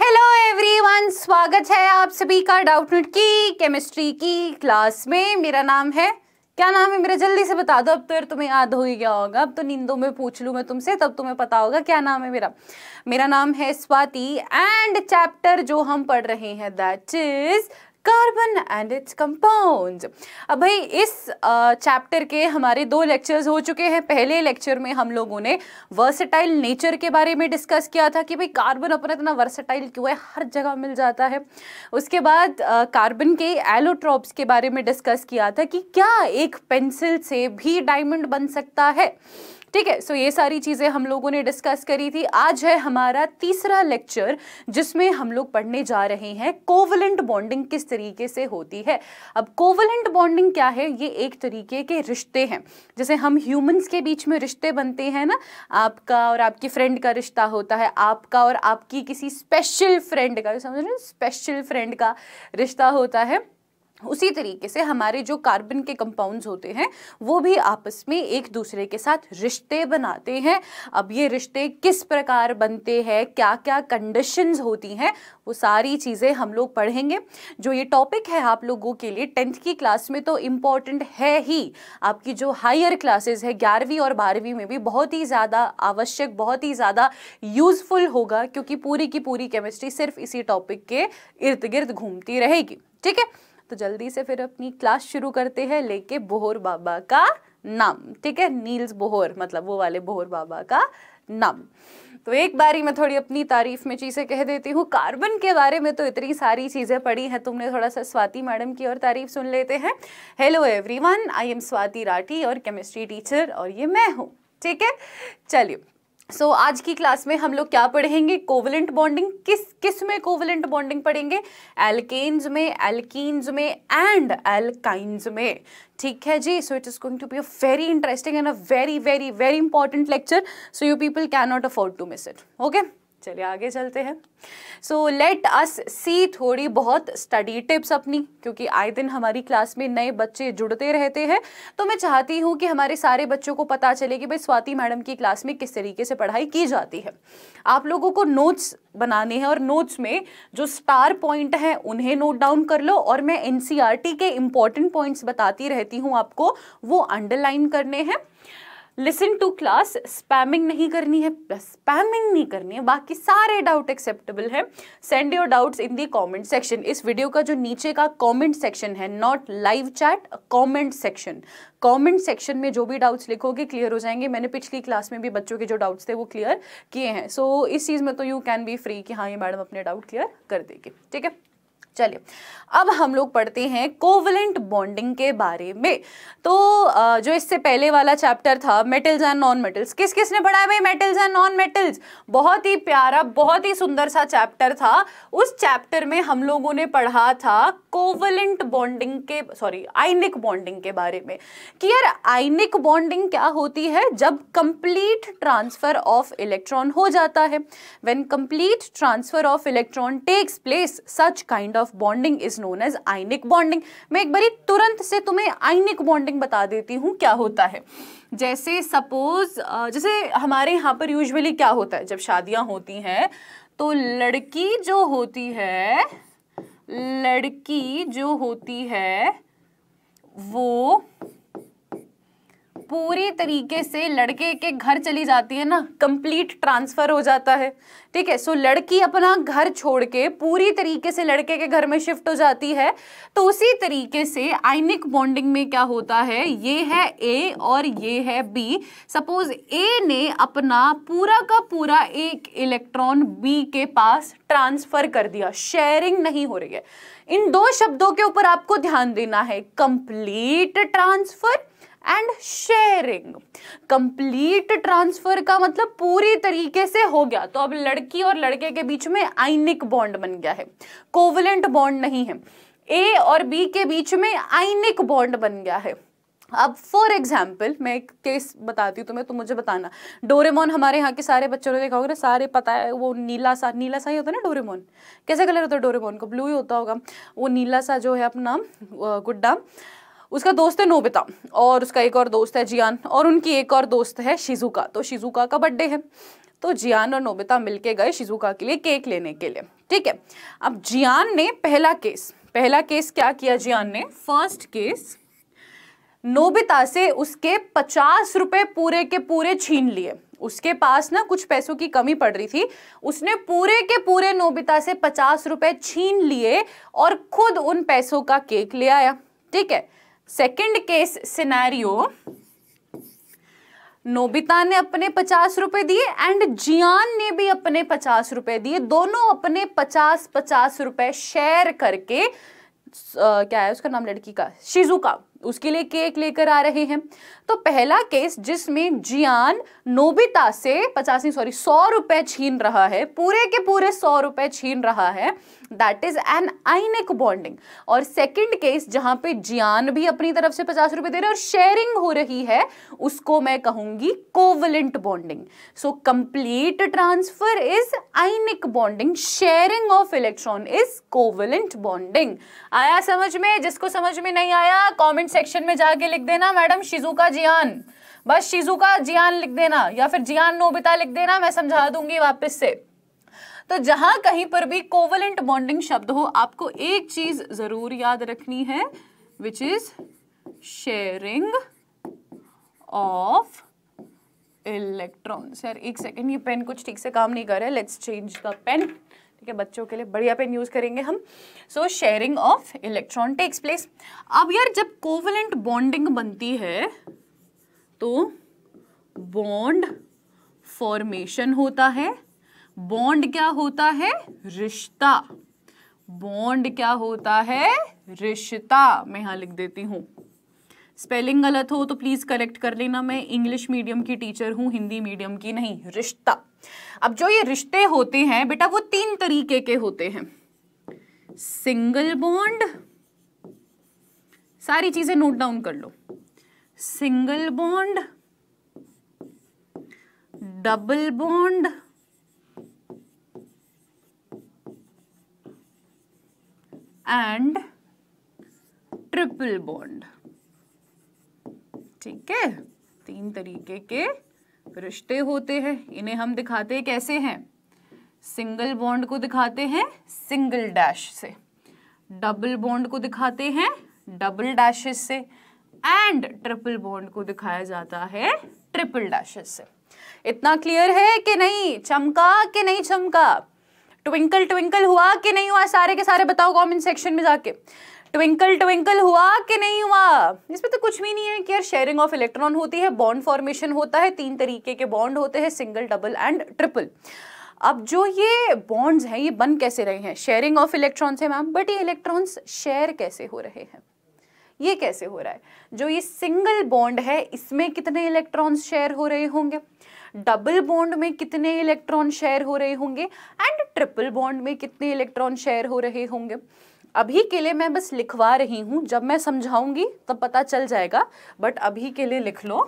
hello everyone स्वागत है आप सभी का डाउटनेट की केमिस्ट्री की क्लास में मेरा नाम है क्या नाम है मेरा जल्दी से बता दो अब तो यार तुम्हें याद हो ही गया होगा अब तो नींदों में पूछ लूँ मैं तुमसे तब तुम्हें पता होगा क्या नाम है मेरा मेरा नाम है स्वाति एंड चैप्टर जो हम पढ़ रहे हैं that is carbon and its compound अब भाई इस चैप्टर के हमारे दो लेक्चर्स हो चुके हैं पहले लेक्चर में हम लोगों ने वर्सेटाइल नेचर के बारे में डिस्कस किया था कि भाई कार्बन अपना इतना वर्सेटाइल क्यों है हर जगह मिल जाता है उसके बाद कार्बन के एलोट्रॉप्स के बारे में डिस्कस किया था कि क्या एक पेंसिल से भी डायमंड बन सकता है ठीक है सो ये सारी चीज़ें हम लोगों ने डिस्कस करी थी आज है हमारा तीसरा लेक्चर जिसमें हम लोग पढ़ने जा रहे हैं कोवलेंट बॉन्डिंग किस तरीके से होती है अब कोवलेंट बॉन्डिंग क्या है ये एक तरीके के रिश्ते हैं जैसे हम ह्यूमंस के बीच में रिश्ते बनते हैं ना आपका और आपकी फ्रेंड का रिश्ता होता है आपका और आपकी किसी स्पेशल फ्रेंड का समझ रहे स्पेशल फ्रेंड का रिश्ता होता है उसी तरीके से हमारे जो कार्बन के कंपाउंड्स होते हैं वो भी आपस में एक दूसरे के साथ रिश्ते बनाते हैं अब ये रिश्ते किस प्रकार बनते हैं क्या क्या कंडीशंस होती हैं वो सारी चीज़ें हम लोग पढ़ेंगे जो ये टॉपिक है आप लोगों के लिए टेंथ की क्लास में तो इम्पॉर्टेंट है ही आपकी जो हायर क्लासेज़ है ग्यारहवीं और बारहवीं में भी बहुत ही ज़्यादा आवश्यक बहुत ही ज़्यादा यूज़फुल होगा क्योंकि पूरी की पूरी केमिस्ट्री सिर्फ इसी टॉपिक के इर्द गिर्द घूमती रहेगी ठीक है तो जल्दी से फिर अपनी क्लास शुरू करते हैं लेके बोहर बाबा का नाम ठीक है नील्स बोहर मतलब वो वाले बोहर बाबा का नाम तो एक बारी मैं थोड़ी अपनी तारीफ में चीज़ें कह देती हूँ कार्बन के बारे में तो इतनी सारी चीज़ें पढ़ी हैं तुमने थोड़ा सा स्वाति मैडम की और तारीफ सुन लेते हैं hello everyone I am Swati Rathi और केमिस्ट्री टीचर और ये मैं हूँ ठीक है चलिए सो so, आज की क्लास में हम लोग क्या पढ़ेंगे कोवलेंट बॉन्डिंग किस किस में कोवलेंट बॉन्डिंग पढ़ेंगे एल्केन्स में एल्कीन्स में एंड एल्काइंस में ठीक है जी so it is going to be a very interesting and a very very very important lecture so you people can not afford to miss it okay चलिए आगे चलते हैं सो लेट अस सी थोड़ी बहुत स्टडी टिप्स अपनी क्योंकि आए दिन हमारी क्लास में नए बच्चे जुड़ते रहते हैं तो मैं चाहती हूँ कि हमारे सारे बच्चों को पता चले कि भाई स्वाति मैडम की क्लास में किस तरीके से पढ़ाई की जाती है आप लोगों को नोट्स बनाने हैं और नोट्स में जो स्टार पॉइंट हैं उन्हें नोट डाउन कर लो और मैं एन e के इंपॉर्टेंट पॉइंट्स बताती रहती हूँ आपको वो अंडरलाइन करने हैं लिसन टू क्लास स्पैमिंग नहीं करनी है प्लस स्पैमिंग नहीं करनी है बाकी सारे डाउट एक्सेप्टेबल हैं send your doubts in the comment section इस वीडियो का जो नीचे का कमेंट सेक्शन है not live chat comment section comment section में जो भी डाउट्स लिखोगे क्लियर हो जाएंगे मैंने पिछली क्लास में भी बच्चों के जो डाउट्स थे वो क्लियर किए हैं सो so, इस चीज़ में तो यू कैन बी फ्री कि हाँ ये मैडम अपने डाउट क्लियर कर देगी ठीक है चलिए अब हम लोग पढ़ते हैं कोवलेंट बॉन्डिंग के बारे में तो जो इससे पहले वाला चैप्टर था मेटल्स एंड नॉन मेटल्स किस किस ने पढ़ा है भाई मेटल्स एंड नॉन मेटल्स बहुत ही प्यारा बहुत ही सुंदर सा चैप्टर था उस चैप्टर में हम लोगों ने पढ़ा था कोवलेंट बॉन्डिंग के सॉरी आइनिक बॉन्डिंग के बारे में कि यार आइनिक बॉन्डिंग क्या होती है जब कंप्लीट ट्रांसफर ऑफ इलेक्ट्रॉन हो जाता है when complete transfer of electron takes place such kind of bonding is known as ionic bonding मैं एक बारी तुरंत से तुम्हें आइनिक बॉन्डिंग बता देती हूँ क्या होता है जैसे सपोज जैसे हमारे यहाँ पर यूजली क्या होता है जब शादियाँ होती हैं तो लड़की जो होती है लड़की जो होती है वो पूरी तरीके से लड़के के घर चली जाती है ना कंप्लीट ट्रांसफ़र हो जाता है ठीक है सो लड़की अपना घर छोड़ के पूरी तरीके से लड़के के घर में शिफ्ट हो जाती है तो उसी तरीके से आइनिक बॉन्डिंग में क्या होता है ये है ए और ये है बी सपोज ए ने अपना पूरा का पूरा एक इलेक्ट्रॉन बी के पास ट्रांसफ़र कर दिया शेयरिंग नहीं हो रही है इन दो शब्दों के ऊपर आपको ध्यान देना है complete transfer and sharing complete transfer का मतलब पूरी तरीके से हो गया तो अब लड़की और लड़के के बीच में आइनिक बॉन्ड बन गया है कोवलेंट बॉन्ड नहीं है ए और बी के बीच में आइनिक बॉन्ड बन गया है अब फॉर एग्जाम्पल मैं एक केस बताती हूँ तुम्हें तो मुझे बताना डोरेमोन हमारे यहाँ के सारे बच्चों ने देखा होगा ना सारे पता है वो नीला सा नीला सा ही होता है ना डोरेमोन कैसे कलर होता है डोरेमोन को ब्लू ही होता होगा वो नीला सा जो है अपना गुड्डा उसका दोस्त है नोबिता और उसका एक और दोस्त है जियान और उनकी एक और दोस्त है शिजुका तो शिजुका का बर्थडे है तो जियान और नोबिता मिलके गए शिजुका के लिए केक लेने के लिए ठीक है अब जियान ने पहला केस पहला केस क्या किया जियान ने फर्स्ट केस नोबिता से उसके पचास रुपए पूरे के पूरे छीन लिए उसके पास ना कुछ पैसों की कमी पड़ रही थी उसने पूरे के पूरे नोबिता से पचास रुपए छीन लिए और खुद उन पैसों का केक ले आया ठीक है सेकंड केस सिनेरियो नोबिता ने अपने पचास रुपए दिए एंड जियान ने भी अपने पचास रुपए दिए दोनों अपने पचास पचास रुपए शेयर करके Uh, क्या है उसका नाम लड़की का शिजुका उसके लिए केक लेकर आ रहे हैं तो पहला केस जिसमें जियान नोबिता से पचास सॉरी सौ रुपए छीन रहा है पूरे के पूरे सौ रुपए छीन रहा है that is an ionic bonding और सेकंड केस जहां पे जियान भी अपनी तरफ से पचास रुपए दे रहे और शेयरिंग हो रही है उसको मैं कहूंगी covalent bonding so complete transfer is ionic bonding sharing of electron is covalent bonding आया समझ में जिसको समझ में नहीं आया कॉमेंट सेक्शन में जाके लिख देना मैडम शिजुका जियान बस शिजुका जियान लिख देना या फिर जियान नोबिता लिख देना मैं समझा दूंगी वापस से तो जहां कहीं पर भी कोवलेंट बॉन्डिंग शब्द हो आपको एक चीज जरूर याद रखनी है which is sharing of electrons यार एक सेकेंड ये पेन कुछ ठीक से काम नहीं कर रहा है लेट्स चेंज द पेन ठीक है बच्चों के लिए बढ़िया पेन यूज़ करेंगे हम so sharing of electron takes place अब यार जब कोवलेंट बॉन्डिंग बनती है तो बॉन्ड फॉर्मेशन होता है बॉन्ड क्या होता है रिश्ता बॉन्ड क्या होता है रिश्ता मैं यहां लिख देती हूं स्पेलिंग गलत हो तो प्लीज़ करेक्ट कर लेना मैं इंग्लिश मीडियम की टीचर हूं हिंदी मीडियम की नहीं रिश्ता अब जो ये रिश्ते होते हैं बेटा वो तीन तरीके के होते हैं सिंगल बॉन्ड सारी चीज़ें नोट डाउन कर लो single bond double bond and triple bond ठीक है तीन तरीके के रिश्ते होते हैं इन्हें हम दिखाते कैसे हैं सिंगल बॉन्ड को दिखाते हैं सिंगल डैश से डबल बॉन्ड को दिखाते हैं डबल डैशेस से एंड ट्रिपल बॉन्ड को दिखाया जाता है ट्रिपल डैशेस से इतना क्लियर है कि नहीं चमका कि नहीं चमका ट्विंकल ट्विंकल हुआ कि नहीं हुआ सारे के सारे बताओ कमेंट सेक्शन में जाके ट्विंकल ट्विंकल हुआ कि नहीं हुआ इसमें तो कुछ भी नहीं है कि यार शेयरिंग ऑफ इलेक्ट्रॉन होती है बॉन्ड फॉर्मेशन होता है तीन तरीके के बॉन्ड होते हैं सिंगल डबल एंड ट्रिपल अब जो ये बॉन्ड्स हैं ये बन कैसे रहे हैं शेयरिंग ऑफ इलेक्ट्रॉन्स है मैम बट ये इलेक्ट्रॉन्स शेयर कैसे हो रहे हैं ये कैसे हो रहा है जो ये सिंगल बॉन्ड है इसमें कितने इलेक्ट्रॉन्स शेयर हो रहे होंगे डबल बॉन्ड में कितने इलेक्ट्रॉन शेयर हो रहे होंगे एंड ट्रिपल बॉन्ड में कितने इलेक्ट्रॉन शेयर हो रहे होंगे अभी के लिए मैं बस लिखवा रही हूँ जब मैं समझाऊंगी तब पता चल जाएगा बट अभी के लिए लिख लो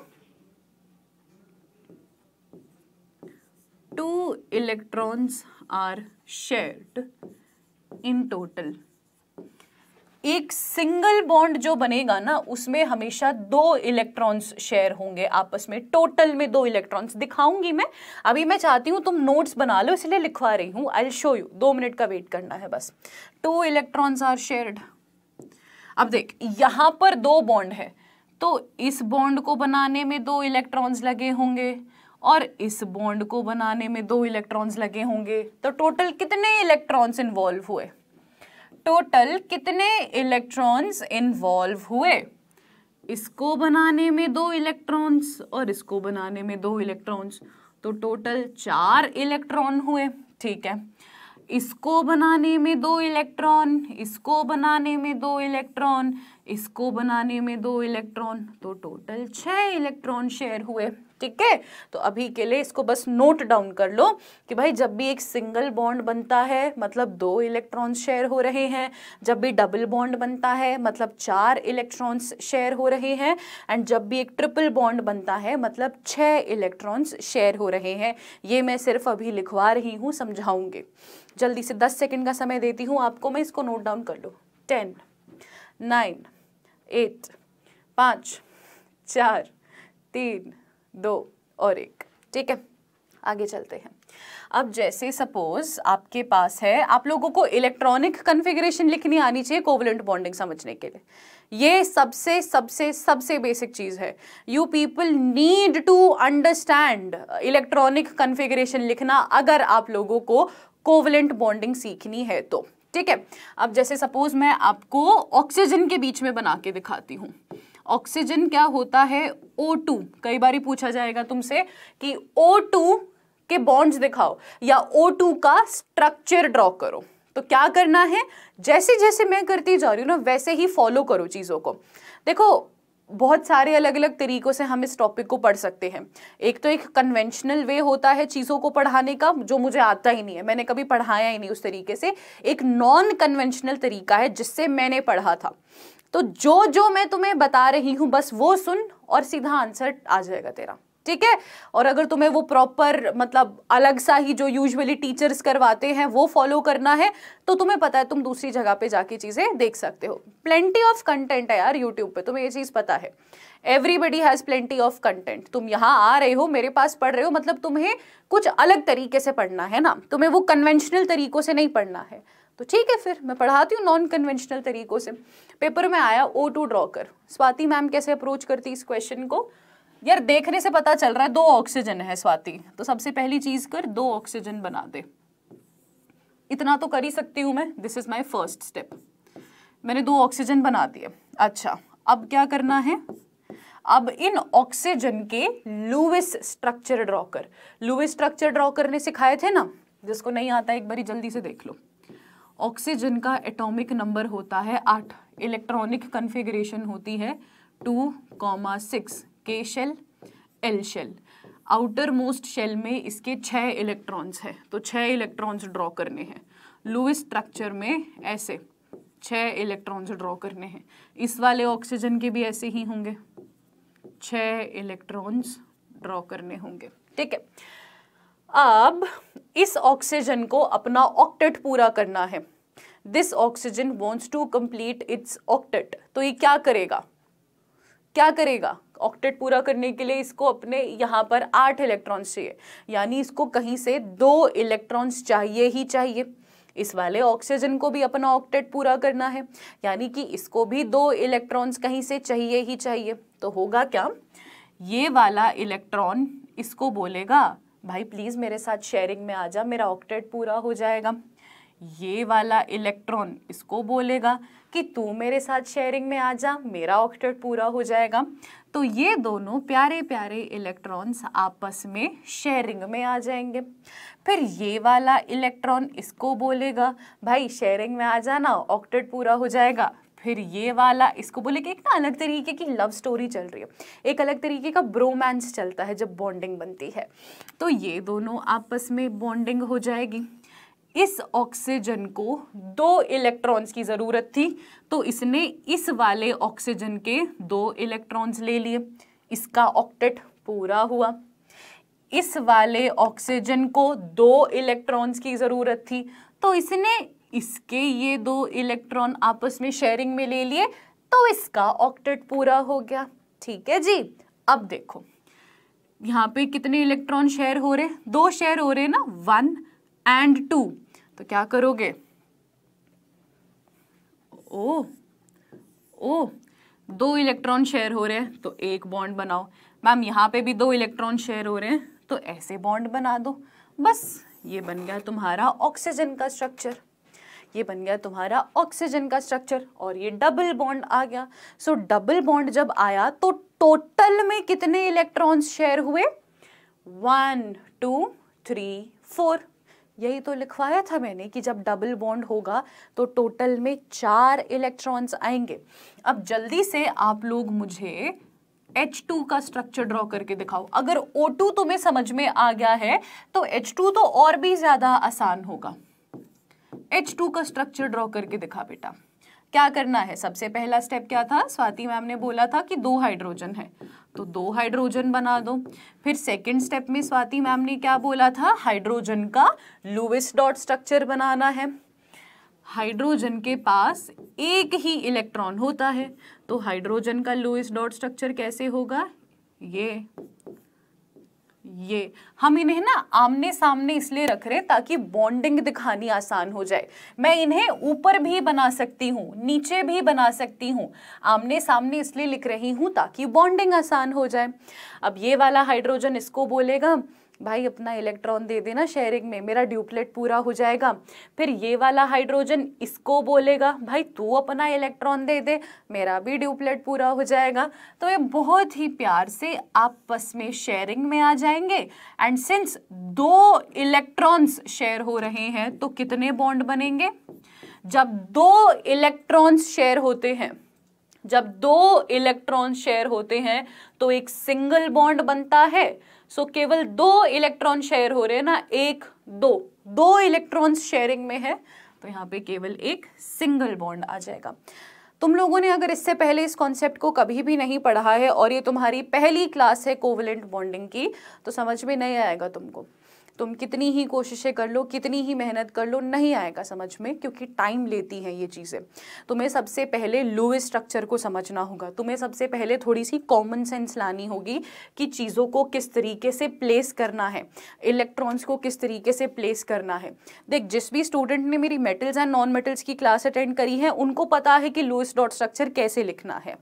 two electrons are shared in total एक सिंगल बॉन्ड जो बनेगा ना उसमें हमेशा दो इलेक्ट्रॉन्स शेयर होंगे आपस में टोटल में दो इलेक्ट्रॉन्स दिखाऊंगी मैं अभी मैं चाहती हूँ तुम नोट्स बना लो इसलिए लिखवा रही हूँ आई शो यू दो मिनट का वेट करना है बस टू इलेक्ट्रॉन्स आर शेयर्ड अब देख यहाँ पर दो बॉन्ड है तो इस बॉन्ड को बनाने में दो इलेक्ट्रॉन्स लगे होंगे और इस बॉन्ड को बनाने में दो इलेक्ट्रॉन्स लगे होंगे तो टोटल कितने इलेक्ट्रॉन्स इन्वॉल्व हुए टोटल कितने इलेक्ट्रॉन्स इन्वॉल्व हुए इसको बनाने में दो इलेक्ट्रॉन्स और इसको बनाने में दो इलेक्ट्रॉन्स तो टोटल चार इलेक्ट्रॉन हुए ठीक है इसको बनाने में दो इलेक्ट्रॉन इसको बनाने में दो इलेक्ट्रॉन इसको बनाने में दो इलेक्ट्रॉन तो टोटल छः इलेक्ट्रॉन शेयर हुए ठीक है तो अभी के लिए इसको बस नोट डाउन कर लो कि भाई जब भी एक सिंगल बॉन्ड बनता है मतलब दो इलेक्ट्रॉन्स शेयर हो रहे हैं जब भी डबल बॉन्ड बनता है मतलब चार इलेक्ट्रॉन्स शेयर हो रहे हैं एंड जब भी एक ट्रिपल बॉन्ड बनता है मतलब छः इलेक्ट्रॉन्स शेयर हो रहे हैं ये मैं सिर्फ अभी लिखवा रही हूँ समझाऊंगी जल्दी से दस सेकेंड का समय देती हूँ आपको मैं इसको नोट डाउन कर लो टेन नाइन एट पाँच चार तीन दो और एक ठीक है आगे चलते हैं अब जैसे सपोज आपके पास है आप लोगों को इलेक्ट्रॉनिक कन्फिग्रेशन लिखनी आनी चाहिए कोवलेंट बॉन्डिंग समझने के लिए ये सबसे सबसे सबसे बेसिक चीज़ है you people need to understand electronic configuration लिखना अगर आप लोगों को कोवलेंट बॉन्डिंग सीखनी है तो ठीक है अब जैसे सपोज मैं आपको ऑक्सीजन के बीच में बना के दिखाती हूँ ऑक्सीजन क्या होता है O2 कई बार पूछा जाएगा तुमसे कि O2 के बॉन्ड्स दिखाओ या O2 का स्ट्रक्चर ड्रॉ करो तो क्या करना है जैसे जैसे मैं करती जा रही हूँ ना वैसे ही फॉलो करो चीज़ों को देखो बहुत सारे अलग अलग तरीक़ों से हम इस टॉपिक को पढ़ सकते हैं एक तो एक कन्वेंशनल वे होता है चीज़ों को पढ़ाने का जो मुझे आता ही नहीं है मैंने कभी पढ़ाया ही नहीं उस तरीके से एक नॉन कन्वेंशनल तरीका है जिससे मैंने पढ़ा था तो जो जो मैं तुम्हें बता रही हूं बस वो सुन और सीधा आंसर आ जाएगा तेरा ठीक है और अगर तुम्हें वो प्रॉपर मतलब अलग सा ही जो यूजुअली टीचर्स करवाते हैं वो फॉलो करना है तो तुम्हें पता है तुम दूसरी जगह पे जाके चीज़ें देख सकते हो प्लेंटी ऑफ कंटेंट है यार यूट्यूब पे तुम्हें ये चीज़ पता है everybody has plenty of content तुम यहाँ आ रहे हो मेरे पास पढ़ रहे हो मतलब तुम्हें कुछ अलग तरीके से पढ़ना है ना तुम्हें वो कन्वेंशनल तरीकों से नहीं पढ़ना है तो ठीक है फिर मैं पढ़ाती हूँ नॉन कन्वेंशनल तरीक़ों से पेपर में आया ओ टू ड्रॉ कर स्वाति मैम कैसे अप्रोच करती इस क्वेश्चन को यार देखने से पता चल रहा है दो ऑक्सीजन है स्वाति तो सबसे पहली चीज़ कर दो ऑक्सीजन बना दे इतना तो कर ही सकती हूँ मैं this is my first step मैंने दो ऑक्सीजन बना दिए अच्छा अब क्या करना है अब इन ऑक्सीजन के लुविस स्ट्रक्चर ड्रॉ कर लुविस स्ट्रक्चर ड्रॉ करने सिखाए थे ना जिसको नहीं आता एक बारी जल्दी से देख लो ऑक्सीजन का एटॉमिक नंबर होता है आठ इलेक्ट्रॉनिक कन्फिग्रेशन होती है two comma six K shell L shell outermost shell में इसके छः इलेक्ट्रॉन्स हैं तो छः इलेक्ट्रॉन्स ड्रॉ करने हैं लुइस स्ट्रक्चर में ऐसे छः इलेक्ट्रॉन्स ड्रॉ करने हैं इस वाले ऑक्सीजन के भी ऐसे ही होंगे छः इलेक्ट्रॉन्स ड्रॉ करने होंगे ठीक है अब इस ऑक्सीजन को अपना ऑक्टेट पूरा करना है this oxygen wants to complete its octet तो ये क्या करेगा क्या करेगा ऑक्टेट पूरा करने के लिए इसको अपने यहाँ पर आठ इलेक्ट्रॉन्स चाहिए यानी इसको कहीं से दो इलेक्ट्रॉन्स चाहिए ही चाहिए इस वाले ऑक्सीजन को भी अपना ऑक्टेट पूरा करना है यानी कि इसको भी दो इलेक्ट्रॉन्स कहीं से चाहिए ही चाहिए तो होगा क्या ये वाला इलेक्ट्रॉन इसको बोलेगा भाई प्लीज़ मेरे साथ शेयरिंग में आ जा मेरा ऑक्टेट पूरा हो जाएगा ये वाला इलेक्ट्रॉन इसको बोलेगा कि तू मेरे साथ शेयरिंग में आ जा मेरा ऑक्टेट पूरा हो जाएगा तो ये दोनों प्यारे प्यारे इलेक्ट्रॉन्स आपस में शेयरिंग में आ जाएंगे फिर ये वाला इलेक्ट्रॉन इसको बोलेगा भाई शेयरिंग में आ जाना ऑक्टेट पूरा हो जाएगा फिर ये वाला इसको बोले कि एक ना अलग तरीके की लव स्टोरी चल रही है एक अलग तरीके का ब्रोमांस चलता है जब बॉन्डिंग बनती है तो ये दोनों आपस में बॉन्डिंग हो जाएगी इस ऑक्सीजन को दो इलेक्ट्रॉन्स की ज़रूरत थी तो इसने इस वाले ऑक्सीजन के दो इलेक्ट्रॉन्स ले लिए इसका ऑक्टेट पूरा हुआ इस वाले ऑक्सीजन को दो इलेक्ट्रॉन्स की ज़रूरत थी तो इसने इसके ये दो इलेक्ट्रॉन आपस में शेयरिंग में ले लिए तो इसका ऑक्टेट पूरा हो गया ठीक है जी अब देखो यहाँ पे कितने इलेक्ट्रॉन शेयर हो रहे दो शेयर हो रहे ना वन एंड टू तो क्या करोगे ओ ओ दो इलेक्ट्रॉन शेयर हो रहे हैं तो एक बॉन्ड बनाओ मैम यहाँ पे भी दो इलेक्ट्रॉन शेयर हो रहे हैं तो ऐसे बॉन्ड बना दो बस ये बन गया तुम्हारा ऑक्सीजन का स्ट्रक्चर ये बन गया तुम्हारा ऑक्सीजन का स्ट्रक्चर और ये डबल बॉन्ड आ गया सो डबल बॉन्ड जब आया तो टोटल में कितने इलेक्ट्रॉन्स शेयर हुए वन टू थ्री फोर यही तो लिखवाया था मैंने कि जब डबल बॉन्ड होगा तो टोटल में चार इलेक्ट्रॉन्स आएंगे अब जल्दी से आप लोग मुझे H2 का स्ट्रक्चर ड्रॉ करके दिखाओ अगर O2 तुम्हें समझ में आ गया है तो H2 तो और भी ज़्यादा आसान होगा H2 का स्ट्रक्चर ड्रॉ करके दिखा बेटा क्या करना है सबसे पहला स्टेप क्या था स्वाति मैम ने बोला था कि दो हाइड्रोजन है तो दो हाइड्रोजन बना दो फिर सेकंड स्टेप में स्वाति मैम ने क्या बोला था हाइड्रोजन का लुविस डॉट स्ट्रक्चर बनाना है हाइड्रोजन के पास एक ही इलेक्ट्रॉन होता है तो हाइड्रोजन का लुइस डॉट स्ट्रक्चर कैसे होगा ये ये हम इन्हें ना आमने सामने इसलिए रख रहे हैं ताकि बॉन्डिंग दिखानी आसान हो जाए मैं इन्हें ऊपर भी बना सकती हूँ नीचे भी बना सकती हूँ आमने सामने इसलिए लिख रही हूँ ताकि बॉन्डिंग आसान हो जाए अब ये वाला हाइड्रोजन इसको बोलेगा भाई अपना इलेक्ट्रॉन दे देना शेयरिंग में मेरा ड्यूपलेट पूरा हो जाएगा फिर ये वाला हाइड्रोजन इसको बोलेगा भाई तू अपना इलेक्ट्रॉन दे दे मेरा भी ड्यूपलेट पूरा हो जाएगा तो ये बहुत ही प्यार से आपस में शेयरिंग में आ जाएंगे एंड सिंस दो इलेक्ट्रॉन्स शेयर हो रहे हैं तो कितने बॉन्ड बनेंगे जब दो इलेक्ट्रॉन्स शेयर होते हैं जब दो इलेक्ट्रॉन शेयर होते हैं तो एक सिंगल बॉन्ड बनता है सो so, केवल दो इलेक्ट्रॉन शेयर हो रहे हैं ना एक दो दो इलेक्ट्रॉन शेयरिंग में है तो यहाँ पे केवल एक सिंगल बॉन्ड आ जाएगा तुम लोगों ने अगर इससे पहले इस कॉन्सेप्ट को कभी भी नहीं पढ़ा है और ये तुम्हारी पहली क्लास है कोवलेंट बॉन्डिंग की तो समझ में नहीं आएगा तुमको तुम कितनी ही कोशिशें कर लो कितनी ही मेहनत कर लो नहीं आएगा समझ में क्योंकि टाइम लेती हैं ये चीज़ें तुम्हें सबसे पहले लोएस्ट स्ट्रक्चर को समझना होगा तुम्हें सबसे पहले थोड़ी सी कॉमन सेंस लानी होगी कि चीज़ों को किस तरीके से प्लेस करना है इलेक्ट्रॉन्स को किस तरीके से प्लेस करना है देख जिस भी स्टूडेंट ने मेरी मेटल्स एंड नॉन मेटल्स की क्लास अटेंड करी है उनको पता है कि लोएस्ट डॉट स्ट्रक्चर कैसे लिखना है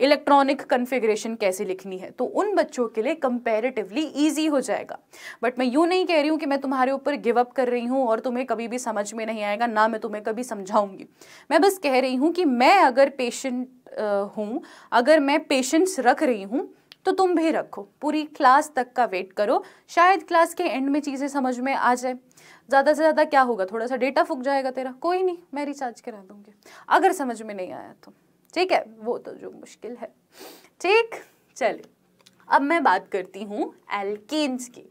इलेक्ट्रॉनिक कन्फिग्रेशन कैसे लिखनी है तो उन बच्चों के लिए कंपेरेटिवली ईजी हो जाएगा बट मैं यूँ नहीं कह रही हूँ कि मैं तुम्हारे ऊपर गिव अप कर रही हूँ और तुम्हें कभी भी समझ में नहीं आएगा ना मैं तुम्हें कभी समझाऊंगी मैं बस कह रही हूँ कि मैं अगर पेशेंट हूँ अगर मैं पेशेंस रख रही हूँ तो तुम भी रखो पूरी क्लास तक का वेट करो शायद क्लास के एंड में चीज़ें समझ में आ जाए ज़्यादा से ज़्यादा क्या होगा थोड़ा सा डेटा फूक जाएगा तेरा कोई नहीं मैं रिचार्ज करा दूँगी अगर समझ में नहीं आया तो ठीक है वो तो जो मुश्किल है ठीक चलिए अब मैं बात करती हूँ एल्केन्स की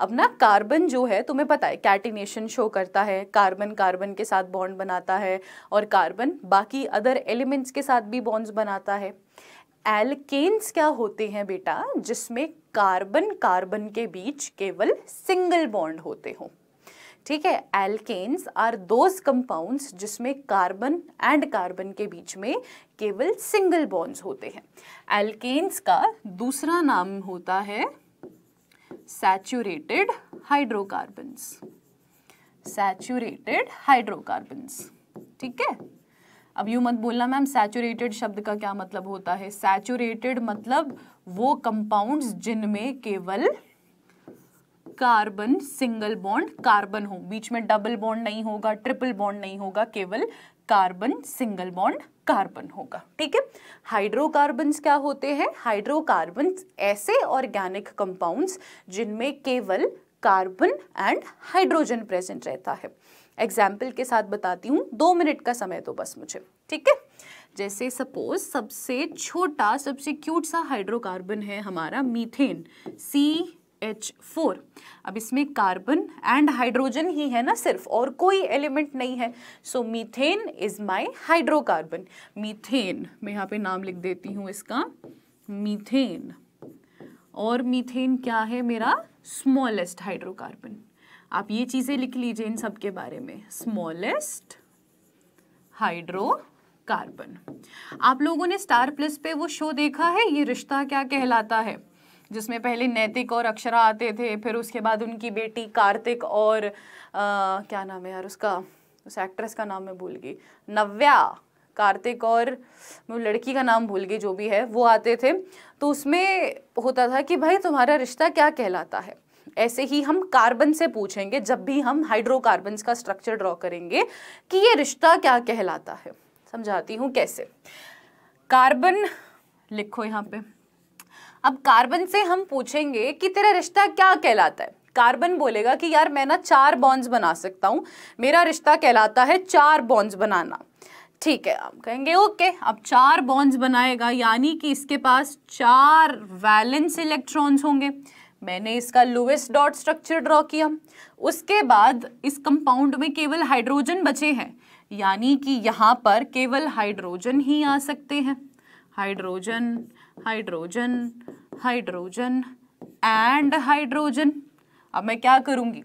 अब ना कार्बन जो है तुम्हें पता है कैटिनेशन शो करता है कार्बन कार्बन के साथ बॉन्ड बनाता है और कार्बन बाकी अदर एलिमेंट्स के साथ भी बॉन्ड्स बनाता है एल्केन्स क्या होते हैं बेटा जिसमें कार्बन कार्बन के बीच केवल सिंगल बॉन्ड होते हों ठीक है एल्केन्स आर दोज कंपाउंड्स जिसमें कार्बन एंड कार्बन के बीच में केवल सिंगल बॉन्ड्स होते हैं एल्केन्स का दूसरा नाम होता है सैचुरेटेड हाइड्रोकार्बन्स सैचुरेटेड हाइड्रोकार्बन्स ठीक है अब यू मत बोलना मैम सैचुरेटेड शब्द का क्या मतलब होता है सैचुरेटेड मतलब वो कंपाउंड्स जिनमें केवल कार्बन सिंगल बॉन्ड कार्बन हो बीच में डबल बॉन्ड नहीं होगा ट्रिपल बॉन्ड नहीं होगा केवल कार्बन सिंगल बॉन्ड कार्बन होगा ठीक है हाइड्रोकार्बन्स क्या होते हैं हाइड्रोकार्बन ऐसे ऑर्गेनिक कंपाउंड्स जिनमें केवल कार्बन एंड हाइड्रोजन प्रेजेंट रहता है एग्जाम्पल के साथ बताती हूँ दो मिनट का समय तो बस मुझे ठीक है जैसे सपोज सबसे छोटा सबसे क्यूट सा हाइड्रोकार्बन है हमारा मीथेन सी एच फोर अब इसमें कार्बन एंड हाइड्रोजन ही है ना सिर्फ और कोई एलिमेंट नहीं है so methane is my hydrocarbon methane मैं यहाँ पे नाम लिख देती हूँ इसका मीथेन और मीथेन क्या है मेरा स्मॉलेस्ट हाइड्रोकार्बन आप ये चीज़ें लिख लीजिए इन सब के बारे में स्मॉलेस्ट हाइड्रो कार्बन आप लोगों ने स्टार प्लस पे वो शो देखा है ये रिश्ता क्या कहलाता है जिसमें पहले नैतिक और अक्षरा आते थे फिर उसके बाद उनकी बेटी कार्तिक और आ, क्या नाम है यार उसका उस एक्ट्रेस का नाम मैं भूल गई नव्या कार्तिक और लड़की का नाम भूल गई जो भी है वो आते थे तो उसमें होता था कि भाई तुम्हारा रिश्ता क्या कहलाता है ऐसे ही हम कार्बन से पूछेंगे जब भी हम हाइड्रोकार्बन का स्ट्रक्चर ड्रॉ करेंगे कि ये रिश्ता क्या कहलाता है समझाती हूँ कैसे कार्बन लिखो यहाँ पे अब कार्बन से हम पूछेंगे कि तेरा रिश्ता क्या कहलाता है कार्बन बोलेगा कि यार मैं ना चार बॉन्ड्स बना सकता हूँ मेरा रिश्ता कहलाता है चार बॉन्ड्स बनाना ठीक है आप कहेंगे ओके अब चार बॉन्ड्स बनाएगा यानी कि इसके पास चार वैलेंस इलेक्ट्रॉन्स होंगे मैंने इसका लुविस डॉट स्ट्रक्चर ड्रॉ किया उसके बाद इस कंपाउंड में केवल हाइड्रोजन बचे हैं यानी कि यहाँ पर केवल हाइड्रोजन ही आ सकते हैं hydrogen hydrogen hydrogen and hydrogen अब मैं क्या करूँगी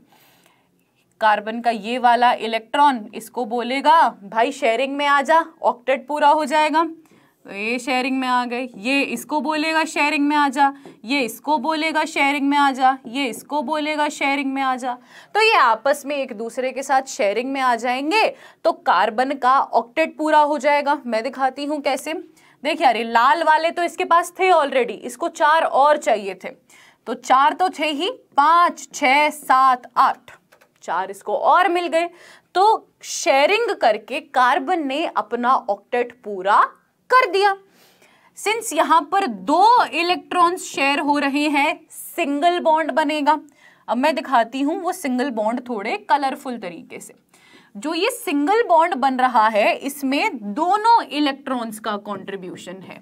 कार्बन का ये वाला इलेक्ट्रॉन इसको बोलेगा भाई शेयरिंग में आ जा ऑक्टेट पूरा हो जाएगा तो ये शेयरिंग में आ गए ये इसको बोलेगा शेयरिंग में आ जा ये इसको बोलेगा शेयरिंग में आ जा ये इसको बोलेगा शेयरिंग में आ जा तो ये आपस में एक दूसरे के साथ शेयरिंग में आ जाएंगे तो कार्बन का ऑक्टेट पूरा हो जाएगा मैं दिखाती हूँ कैसे देखिए अरे लाल वाले तो इसके पास थे ऑलरेडी इसको चार और चाहिए थे तो चार तो थे ही पांच छ सात आठ चार इसको और मिल गए तो शेयरिंग करके कार्बन ने अपना ऑक्टेट पूरा कर दिया सिंस यहां पर दो इलेक्ट्रॉन्स शेयर हो रहे हैं सिंगल बॉन्ड बनेगा अब मैं दिखाती हूं वो सिंगल बॉन्ड थोड़े कलरफुल तरीके से जो ये सिंगल बॉन्ड बन रहा है इसमें दोनों इलेक्ट्रॉन्स का कंट्रीब्यूशन है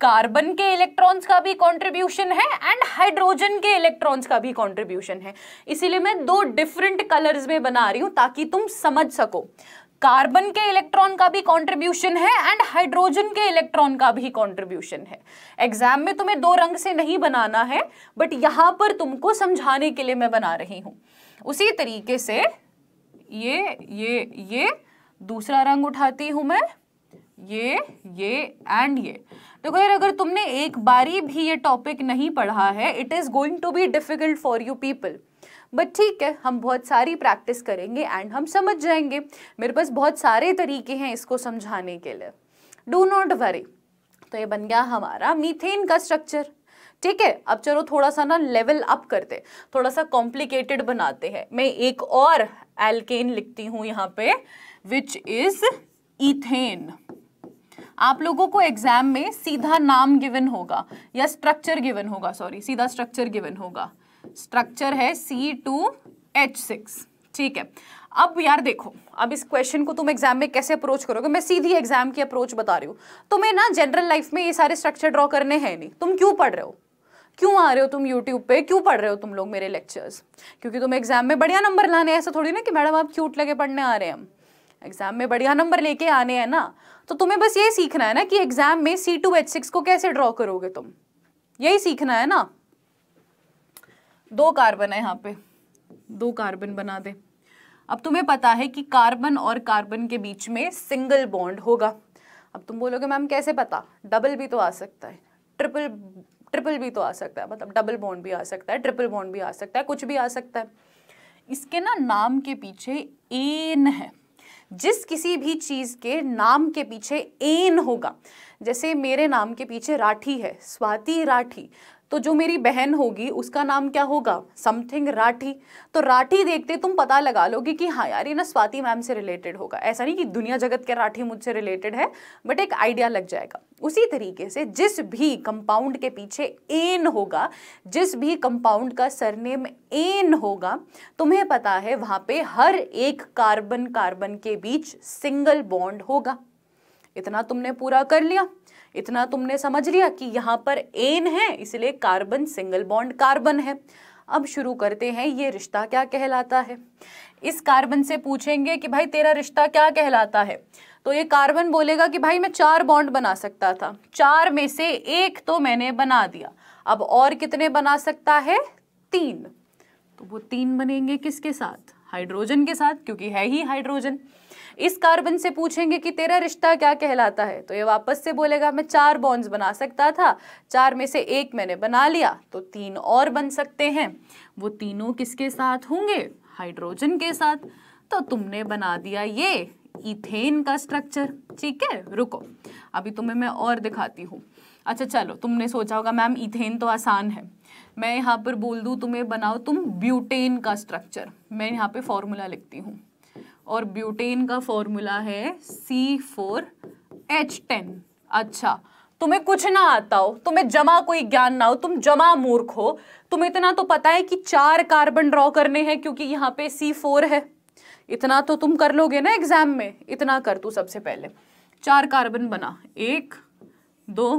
कार्बन के इलेक्ट्रॉन्स का भी कंट्रीब्यूशन है एंड हाइड्रोजन के इलेक्ट्रॉन्स का भी कंट्रीब्यूशन है इसीलिए मैं दो डिफरेंट कलर्स में बना रही हूँ ताकि तुम समझ सको कार्बन के इलेक्ट्रॉन का भी कंट्रीब्यूशन है एंड हाइड्रोजन के इलेक्ट्रॉन का भी कंट्रीब्यूशन है एग्जाम में तुम्हें दो रंग से नहीं बनाना है बट यहाँ पर तुमको समझाने के लिए मैं बना रही हूँ उसी तरीके से ये ये ये दूसरा रंग उठाती हूं मैं ये ये एंड ये देखो यार अगर तुमने एक बारी भी ये टॉपिक नहीं पढ़ा है it is going to be difficult for you people but ठीक है हम बहुत सारी प्रैक्टिस करेंगे एंड हम समझ जाएंगे मेरे पास बहुत सारे तरीके हैं इसको समझाने के लिए डू नॉट वरी तो ये बन गया हमारा मीथेन का स्ट्रक्चर ठीक है अब चलो थोड़ा सा ना लेवल अप करते थोड़ा सा कॉम्प्लिकेटेड बनाते हैं मैं एक और एल्केन लिखती हूं यहां पे विच इज इथेन आप लोगों को एग्जाम में सीधा नाम गिवन होगा या स्ट्रक्चर गिवन होगा सॉरी सीधा स्ट्रक्चर गिवन होगा स्ट्रक्चर है सी टू एच सिक्स ठीक है अब यार देखो अब इस क्वेश्चन को तुम एग्जाम में कैसे अप्रोच करोगे मैं सीधी एग्जाम की अप्रोच बता रही हूँ तुम्हें ना जनरल लाइफ में ये सारे स्ट्रक्चर ड्रॉ करने हैं नहीं तुम क्यों पढ़ रहे हो क्यों आ रहे हो तुम यूट्यूब पे क्यों पढ़ रहे हो तुम लोग मेरे लेक्चर्स क्योंकि तुम एग्जाम में बढ़िया नंबर लाने ऐसा थोड़ी ना कि मैडम आप क्यूट लगे पढ़ने आ रहे हैं हम एग्जाम में बढ़िया नंबर लेके आने हैं ना तो तुम्हें बस ये सीखना है ना कि एग्जाम में सी टू एच सिक्स को कैसे ड्रॉ करोगे तुम यही सीखना है ना दो कार्बन है यहाँ पे दो कार्बन बना दे अब तुम्हें पता है कि कार्बन और कार्बन के बीच में सिंगल बॉन्ड होगा अब तुम बोलोगे मैम कैसे पता डबल भी तो आ सकता है ट्रिपल ट्रिपल भी तो आ सकता है मतलब डबल बॉन्ड भी आ सकता है ट्रिपल बॉन्ड भी आ सकता है कुछ भी आ सकता है इसके ना नाम के पीछे एन है जिस किसी भी चीज़ के नाम के पीछे एन होगा जैसे मेरे नाम के पीछे राठी है स्वाति राठी तो जो मेरी बहन होगी उसका नाम क्या होगा समथिंग राठी तो राठी देखते तुम पता लगा लोगे कि हाँ यार ये ना स्वाति मैम से रिलेटेड होगा ऐसा नहीं कि दुनिया जगत के राठी मुझसे रिलेटेड है बट एक आइडिया लग जाएगा उसी तरीके से जिस भी कंपाउंड के पीछे एन होगा जिस भी कंपाउंड का सरनेम एन होगा तुम्हें पता है वहाँ पे हर एक कार्बन कार्बन के बीच सिंगल बॉन्ड होगा इतना तुमने पूरा कर लिया इतना तुमने समझ लिया कि यहाँ पर एन है इसलिए कार्बन सिंगल बॉन्ड कार्बन है अब शुरू करते हैं ये रिश्ता क्या कहलाता है इस कार्बन से पूछेंगे कि भाई तेरा रिश्ता क्या कहलाता है तो ये कार्बन बोलेगा कि भाई मैं चार बॉन्ड बना सकता था चार में से एक तो मैंने बना दिया अब और कितने बना सकता है तीन तो वो तीन बनेंगे किसके साथ हाइड्रोजन के साथ क्योंकि है ही हाइड्रोजन इस कार्बन से पूछेंगे कि तेरा रिश्ता क्या कहलाता है तो ये वापस से बोलेगा मैं चार बॉन्ड्स बना सकता था चार में से एक मैंने बना लिया तो तीन और बन सकते हैं वो तीनों किसके साथ होंगे हाइड्रोजन के साथ तो तुमने बना दिया ये इथेन का स्ट्रक्चर ठीक है रुको अभी तुम्हें मैं और दिखाती हूँ अच्छा चलो तुमने सोचा होगा मैम इथेन तो आसान है मैं यहाँ पर बोल दूँ तुम्हें बनाओ तुम ब्यूटेन का स्ट्रक्चर मैं यहाँ पे फॉर्मूला लिखती हूँ और ब्यूटेन का फॉर्मूला है सी फोर एच टेन अच्छा तुम्हें कुछ ना आता हो तुम्हें जमा कोई ज्ञान ना हो तुम जमा मूर्ख हो तुम्हें इतना तो पता है कि चार कार्बन ड्रॉ करने हैं क्योंकि यहाँ पे सी फोर है इतना तो तुम कर लोगे ना एग्जाम में इतना कर तू सबसे पहले चार कार्बन बना एक दो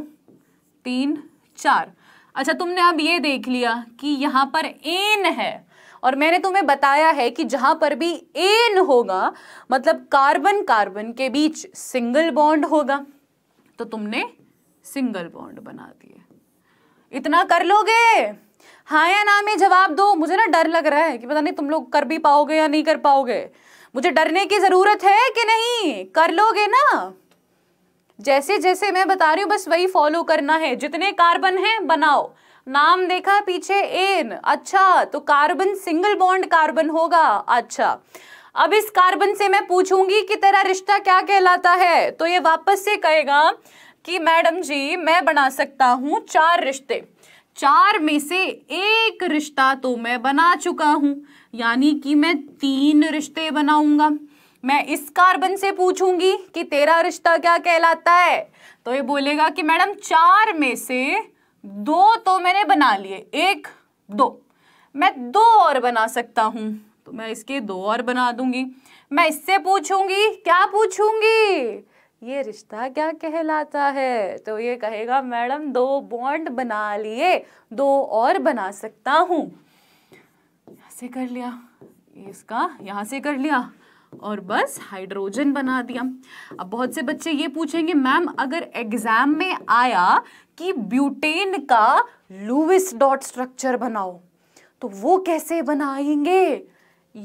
तीन चार अच्छा तुमने अब ये देख लिया कि यहाँ पर एन है और मैंने तुम्हें बताया है कि जहाँ पर भी एन होगा मतलब कार्बन कार्बन के बीच सिंगल बॉन्ड होगा तो तुमने सिंगल बॉन्ड बना दिए इतना कर लोगे हाँ या ना में जवाब दो मुझे ना डर लग रहा है कि पता नहीं तुम लोग कर भी पाओगे या नहीं कर पाओगे मुझे डरने की ज़रूरत है कि नहीं कर लोगे ना जैसे जैसे मैं बता रही हूँ बस वही फॉलो करना है जितने कार्बन हैं बनाओ नाम देखा पीछे एन अच्छा तो कार्बन सिंगल बॉन्ड कार्बन होगा अच्छा अब इस कार्बन से मैं पूछूंगी कि तेरा रिश्ता क्या कहलाता है तो ये वापस से कहेगा कि मैडम जी मैं बना सकता हूँ चार रिश्ते चार में से एक रिश्ता तो मैं बना चुका हूँ यानी कि मैं तीन रिश्ते बनाऊंगा मैं इस कार्बन से पूछूंगी कि तेरा रिश्ता क्या कहलाता है तो ये बोलेगा कि मैडम चार में से दो तो मैंने बना लिए एक दो मैं दो और बना सकता हूँ तो मैं इसके दो और बना दूंगी मैं इससे पूछूंगी क्या पूछूंगी ये रिश्ता क्या कहलाता है तो ये कहेगा मैडम दो बॉन्ड बना लिए दो और बना सकता यहां से कर लिया इसका यहां से कर लिया और बस हाइड्रोजन बना दिया अब बहुत से बच्चे ये पूछेंगे मैम अगर एग्जाम में आया कि ब्यूटेन का लूविस डॉट स्ट्रक्चर बनाओ तो वो कैसे बनाएंगे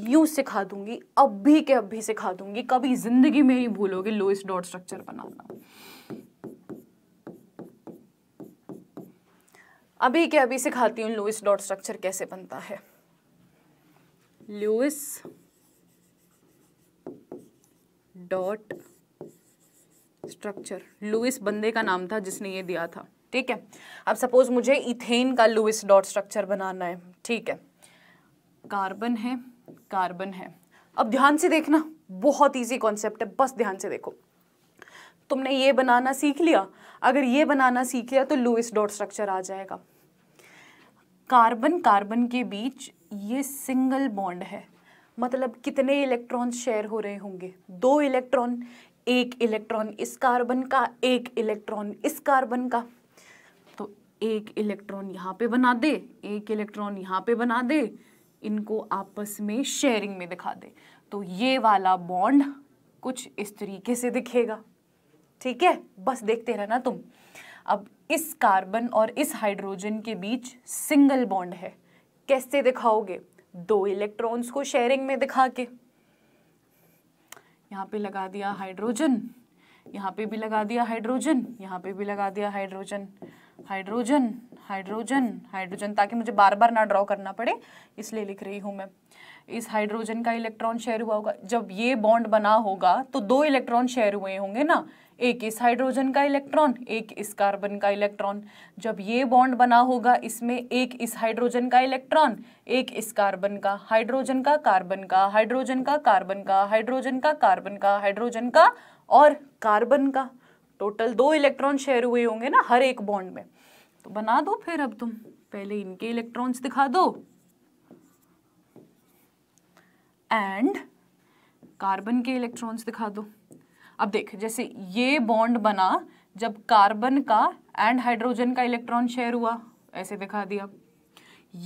यू सिखा दूंगी अब भी के अब भी सिखा दूंगी कभी जिंदगी में ही भूलोगे लोइस डॉट स्ट्रक्चर बनाना अभी के अभी सिखाती हूँ लुइस डॉट स्ट्रक्चर कैसे बनता है लुइस डॉट स्ट्रक्चर लुइस बंदे का नाम था जिसने ये दिया था ठीक है अब सपोज मुझे इथेन का लुइस डॉट स्ट्रक्चर बनाना है ठीक है कार्बन है कार्बन है अब ध्यान से देखना बहुत इजी कॉन्सेप्ट है बस ध्यान से देखो तुमने ये बनाना सीख लिया अगर ये बनाना सीख लिया तो लुइस डॉट स्ट्रक्चर आ जाएगा कार्बन कार्बन के बीच ये सिंगल बॉन्ड है मतलब कितने इलेक्ट्रॉन शेयर हो रहे होंगे दो इलेक्ट्रॉन एक इलेक्ट्रॉन इस कार्बन का एक इलेक्ट्रॉन इस कार्बन का तो एक इलेक्ट्रॉन यहाँ पे बना दे एक इलेक्ट्रॉन यहाँ पे बना दे इनको आपस में शेयरिंग में दिखा दे तो ये वाला बॉन्ड कुछ इस तरीके से दिखेगा ठीक है बस देखते रहना तुम अब इस कार्बन और इस हाइड्रोजन के बीच सिंगल बॉन्ड है कैसे दिखाओगे दो इलेक्ट्रॉन्स को शेयरिंग में दिखा के यहाँ पे लगा दिया हाइड्रोजन यहाँ पे भी लगा दिया हाइड्रोजन यहाँ पे भी लगा दिया हाइड्रोजन हाइड्रोजन हाइड्रोजन हाइड्रोजन ताकि मुझे बार बार ना ड्रॉ करना पड़े इसलिए लिख रही हूँ मैं इस हाइड्रोजन का इलेक्ट्रॉन शेयर हुआ होगा जब ये बॉन्ड बना होगा तो दो इलेक्ट्रॉन शेयर हुए होंगे ना एक इस हाइड्रोजन का इलेक्ट्रॉन एक इस कार्बन का इलेक्ट्रॉन जब ये बॉन्ड बना होगा इसमें एक इस हाइड्रोजन का इलेक्ट्रॉन एक इस कार्बन का हाइड्रोजन का कार्बन का हाइड्रोजन का कार्बन का हाइड्रोजन का कार्बन का हाइड्रोजन का और कार्बन का टोटल दो इलेक्ट्रॉन शेयर हुए होंगे ना हर एक बॉन्ड में तो बना दो फिर अब तुम पहले इनके इलेक्ट्रॉन्स दिखा दो एंड कार्बन के इलेक्ट्रॉन्स दिखा दो अब देख जैसे ये बॉन्ड बना जब कार्बन का एंड हाइड्रोजन का इलेक्ट्रॉन शेयर हुआ ऐसे दिखा दिया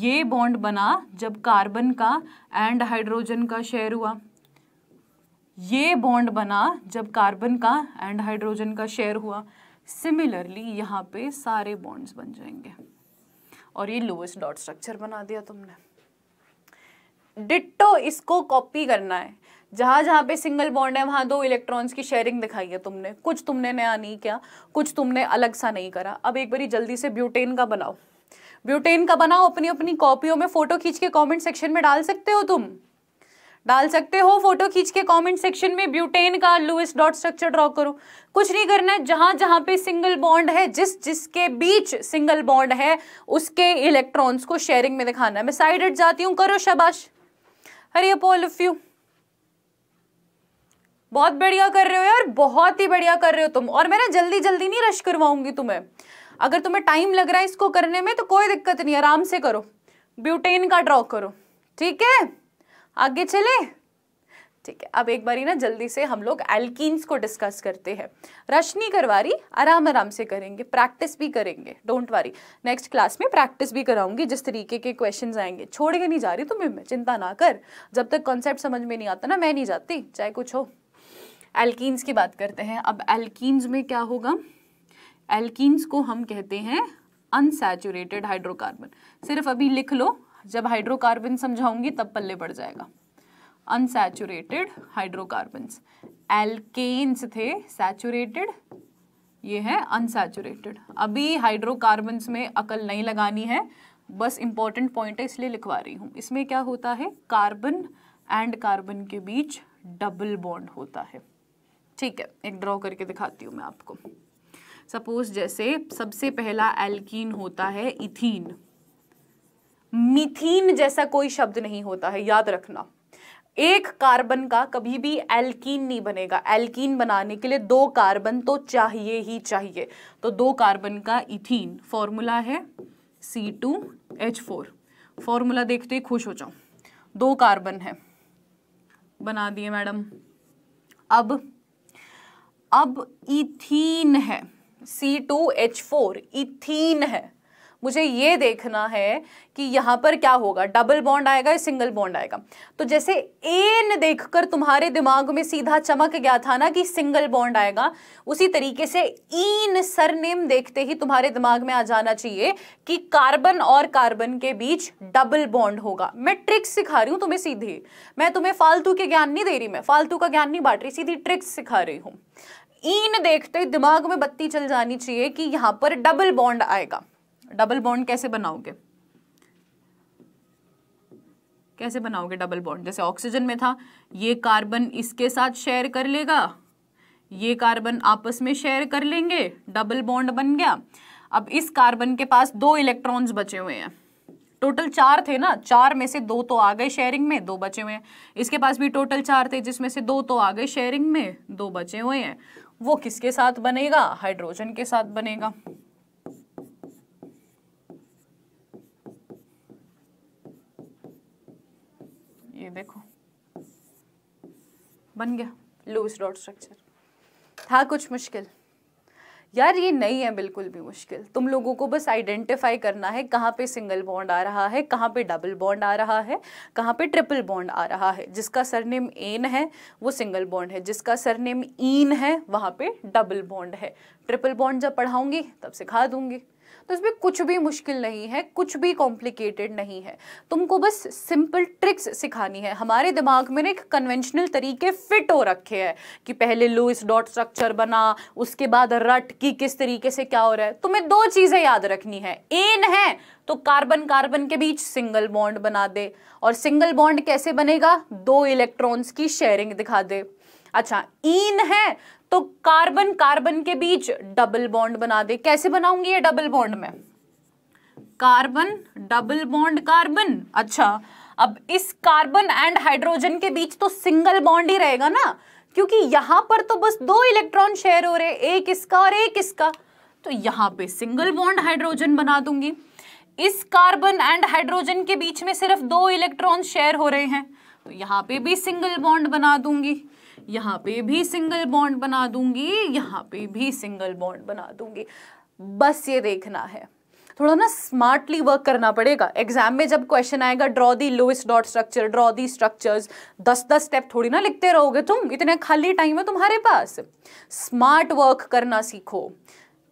ये बॉन्ड बना जब कार्बन का एंड हाइड्रोजन का शेयर हुआ ये बॉन्ड बना जब कार्बन का एंड हाइड्रोजन का शेयर हुआ सिमिलरली यहाँ पे सारे बॉन्ड्स बन जाएंगे और ये लोवेस्ट डॉट स्ट्रक्चर बना दिया तुमने डिट्टो इसको कॉपी करना है जहां जहाँ पे सिंगल बॉन्ड है वहां दो इलेक्ट्रॉन्स की शेयरिंग दिखाई है तुमने कुछ तुमने नया नहीं किया कुछ तुमने अलग सा नहीं करा अब एक बारी जल्दी से ब्यूटेन का बनाओ ब्यूटेन का बनाओ अपनी अपनी कॉपियों में फ़ोटो खींच के कमेंट सेक्शन में डाल सकते हो तुम डाल सकते हो फोटो खींच के कमेंट सेक्शन में ब्यूटेन का लुइस डॉट स्ट्रक्चर ड्रॉ करो कुछ नहीं करना है जहां जहां पे सिंगल बॉन्ड है जिस जिसके बीच सिंगल बॉन्ड है उसके इलेक्ट्रॉन्स को शेयरिंग में दिखाना है मैं साइड हट जाती हूँ करो शबाश हरी अप यू बहुत बढ़िया कर रहे हो यार बहुत ही बढ़िया कर रहे हो तुम और मैं ना जल्दी जल्दी नहीं रश करवाऊंगी तुम्हें अगर तुम्हें टाइम लग रहा है इसको करने में तो कोई दिक्कत नहीं आराम से करो ब्यूटेन का ड्रॉ करो ठीक है आगे चले ठीक है अब एक बारी ना जल्दी से हम लोग एल्कीन्स को डिस्कस करते हैं रश नहीं करवा रही आराम आराम से करेंगे प्रैक्टिस भी करेंगे डोंट वारी नेक्स्ट क्लास में प्रैक्टिस भी कराऊंगी जिस तरीके के क्वेश्चन आएंगे छोड़ के नहीं जा रही तुम्हें मैं चिंता ना कर जब तक कॉन्सेप्ट समझ में नहीं आता ना मैं नहीं जाती चाहे कुछ हो एल्कीन्स की बात करते हैं अब एल्कीन्स में क्या होगा एल्किन्स को हम कहते हैं अनसेचुरेटेड हाइड्रोकार्बन सिर्फ अभी लिख लो जब हाइड्रोकार्बन समझाऊंगी तब पल्ले पड़ जाएगा अनसेचुरेटेड हाइड्रोकार्बन्स एल्केन्स थे सैचुरेटेड ये है अनसेचुरेटेड अभी हाइड्रोकार्बन्स में अकल नहीं लगानी है बस इंपॉर्टेंट पॉइंट है इसलिए लिखवा रही हूँ इसमें क्या होता है कार्बन एंड कार्बन के बीच डबल बॉन्ड होता है ठीक है एक ड्रॉ करके दिखाती हूँ मैं आपको सपोज जैसे सबसे पहला एल्कीन होता है इथीन मिथीन जैसा कोई शब्द नहीं होता है याद रखना एक कार्बन का कभी भी एल्कीन नहीं बनेगा एल्कीन बनाने के लिए दो कार्बन तो चाहिए ही चाहिए तो दो कार्बन का इथीन फॉर्मूला है C two H four formula देखते ही खुश हो जाओ दो कार्बन है बना दिए मैडम अब अब इथीन है C two H four ethene है मुझे ये देखना है कि यहाँ पर क्या होगा डबल बॉन्ड आएगा या सिंगल बॉन्ड आएगा तो जैसे एन देखकर तुम्हारे दिमाग में सीधा चमक गया था ना कि सिंगल बॉन्ड आएगा उसी तरीके से ईन e सरनेम देखते ही तुम्हारे दिमाग में आ जाना चाहिए कि कार्बन और कार्बन के बीच डबल बॉन्ड होगा मैं ट्रिक्स सिखा रही हूँ तुम्हें सीधी मैं तुम्हें फालतू के ज्ञान नहीं दे रही मैं फालतू का ज्ञान नहीं बांट रही सीधी ट्रिक्स सिखा रही हूँ इन देखते ही दिमाग में बत्ती चल जानी चाहिए कि यहां पर डबल बॉन्ड आएगा डबल बॉन्ड कैसे बनाओगे कैसे बनाओगे डबल बॉन्ड जैसे ऑक्सीजन में था ये कार्बन इसके साथ शेयर कर लेगा ये कार्बन आपस में शेयर कर लेंगे डबल बॉन्ड बन गया अब इस कार्बन के पास दो इलेक्ट्रॉन्स बचे हुए हैं टोटल चार थे ना चार में से दो तो आ गए शेयरिंग में दो बचे हुए हैं इसके पास भी टोटल चार थे जिसमें से दो तो आ गए शेयरिंग में दो बचे हुए हैं वो किसके साथ बनेगा हाइड्रोजन के साथ बनेगा ये देखो बन गया लूज डॉट स्ट्रक्चर था कुछ मुश्किल यार ये नहीं है बिल्कुल भी मुश्किल तुम लोगों को बस आइडेंटिफाई करना है कहाँ पे सिंगल बॉन्ड आ रहा है कहाँ पे डबल बॉन्ड आ रहा है कहाँ पे ट्रिपल बॉन्ड आ रहा है जिसका सरनेम एन है वो सिंगल बॉन्ड है जिसका सरनेम ईन है वहाँ पे डबल बॉन्ड है ट्रिपल बॉन्ड जब पढ़ाऊंगी तब सिखा दूंगी तो इसमें कुछ भी मुश्किल नहीं है कुछ भी कॉम्प्लिकेटेड नहीं है तुमको बस सिंपल ट्रिक्स सिखानी है हमारे दिमाग में ना एक कन्वेंशनल तरीके फिट हो रखे हैं कि पहले लुइस डॉट स्ट्रक्चर बना उसके बाद रट की किस तरीके से क्या हो रहा है तुम्हें दो चीज़ें याद रखनी है एन है तो कार्बन कार्बन के बीच सिंगल बॉन्ड बना दे और सिंगल बॉन्ड कैसे बनेगा दो इलेक्ट्रॉन्स की शेयरिंग दिखा दे अच्छा इन e है तो कार्बन कार्बन के बीच डबल बॉन्ड बना दे कैसे बनाऊंगी ये डबल बॉन्ड में कार्बन डबल बॉन्ड कार्बन अच्छा अब इस कार्बन एंड हाइड्रोजन के बीच तो सिंगल बॉन्ड ही रहेगा ना क्योंकि यहां पर तो बस दो इलेक्ट्रॉन शेयर हो रहे एक इसका और एक इसका तो यहां पे सिंगल बॉन्ड हाइड्रोजन बना दूंगी इस कार्बन एंड हाइड्रोजन के बीच में सिर्फ दो इलेक्ट्रॉन शेयर हो रहे हैं तो यहां पे भी सिंगल बॉन्ड बना दूंगी यहाँ पे भी सिंगल बॉन्ड बना दूंगी यहाँ पे भी सिंगल बॉन्ड बना दूंगी बस ये देखना है थोड़ा ना स्मार्टली वर्क करना पड़ेगा एग्जाम में जब क्वेश्चन आएगा draw the Lewis dot structure draw the structures दस दस स्टेप थोड़ी ना लिखते रहोगे तुम इतने खाली टाइम है तुम्हारे पास स्मार्ट वर्क करना सीखो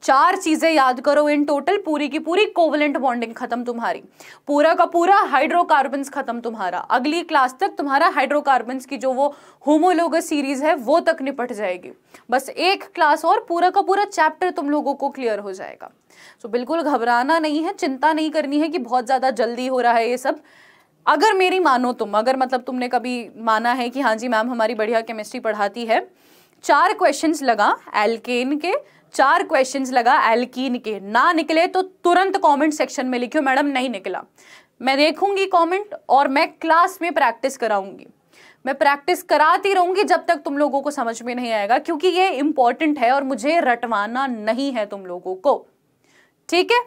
चार चीजें याद करो इन टोटल पूरी की पूरी कोवलेंट बॉन्डिंग खत्म तुम्हारी पूरा का पूरा हाइड्रोकार्बन खत्म तुम्हारा अगली क्लास तक तुम्हारा हाइड्रोकार्बन की जो वो होमोलोग सीरीज है वो तक निपट जाएगी बस एक क्लास और पूरा का पूरा चैप्टर तुम लोगों को क्लियर हो जाएगा सो so, बिल्कुल घबराना नहीं है चिंता नहीं करनी है कि बहुत ज़्यादा जल्दी हो रहा है ये सब अगर मेरी मानो तुम अगर मतलब तुमने कभी माना है कि हाँ जी मैम हमारी बढ़िया केमिस्ट्री पढ़ाती है चार क्वेश्चंस लगा एल्केन के चार क्वेश्चंस लगा एल्कीन के ना निकले तो तुरंत कमेंट सेक्शन में लिखियो मैडम नहीं निकला मैं देखूंगी कमेंट और मैं क्लास में प्रैक्टिस कराऊंगी मैं प्रैक्टिस कराती रहूंगी जब तक तुम लोगों को समझ में नहीं आएगा क्योंकि ये इंपॉर्टेंट है और मुझे रटवाना नहीं है तुम लोगों को ठीक है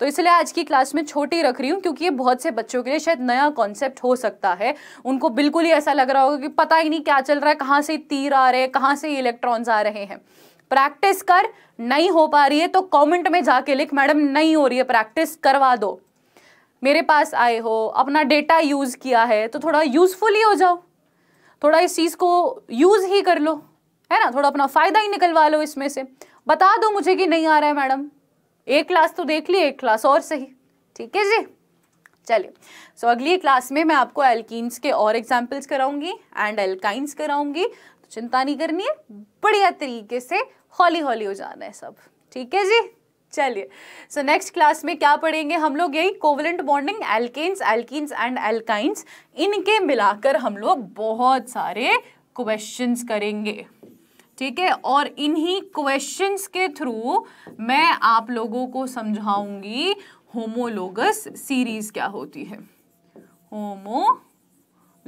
तो इसलिए आज की क्लास में छोटी रख रही हूँ क्योंकि ये बहुत से बच्चों के लिए शायद नया कॉन्सेप्ट हो सकता है उनको बिल्कुल ही ऐसा लग रहा होगा कि पता ही नहीं क्या चल रहा है कहाँ से तीर आ रहे हैं कहाँ से इलेक्ट्रॉन्स आ रहे हैं प्रैक्टिस कर नहीं हो पा रही है तो कमेंट में जाके लिख मैडम नहीं हो रही है प्रैक्टिस करवा दो मेरे पास आए हो अपना डेटा यूज़ किया है तो थोड़ा यूज़फुल ही हो जाओ थोड़ा इस चीज़ को यूज़ ही कर लो है ना थोड़ा अपना फ़ायदा ही निकलवा लो इसमें से बता दो मुझे कि नहीं आ रहा है मैडम एक क्लास तो देख ली एक क्लास और सही ठीक है जी चलिए सो so, अगली क्लास में मैं आपको एल्किस के और एग्जाम्पल्स कराऊंगी एंड एल्काइंस कराऊंगी तो चिंता नहीं करनी है बढ़िया तरीके से हौली हौली हो जाना है सब ठीक है जी चलिए सो नेक्स्ट क्लास में क्या पढ़ेंगे हम लोग यही covalent bonding alkanes alkenes and alkynes इनके मिलाकर हम लोग बहुत सारे क्वेश्चंस करेंगे ठीक है और इन्हीं क्वेश्चंस के थ्रू मैं आप लोगों को समझाऊंगी होमोलोगस सीरीज क्या होती है होमो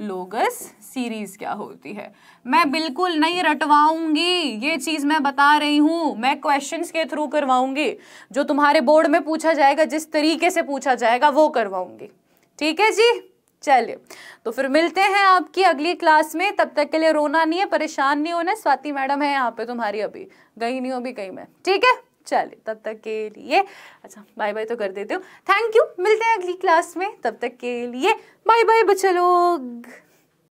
लोगस सीरीज क्या होती है मैं बिल्कुल नहीं रटवाऊंगी ये चीज मैं बता रही हूं मैं क्वेश्चंस के थ्रू करवाऊंगी जो तुम्हारे बोर्ड में पूछा जाएगा जिस तरीके से पूछा जाएगा वो करवाऊंगी ठीक है जी चलिए तो फिर मिलते हैं आपकी अगली क्लास में तब तक के लिए रोना नहीं है परेशान नहीं होना स्वाति मैडम है यहाँ पे तुम्हारी अभी गई नहीं हो भी कहीं मैं ठीक है चले तब तक के लिए अच्छा बाय बाय तो कर देते हो थैंक यू मिलते हैं अगली क्लास में तब तक के लिए बाय बाय बच्चे लोग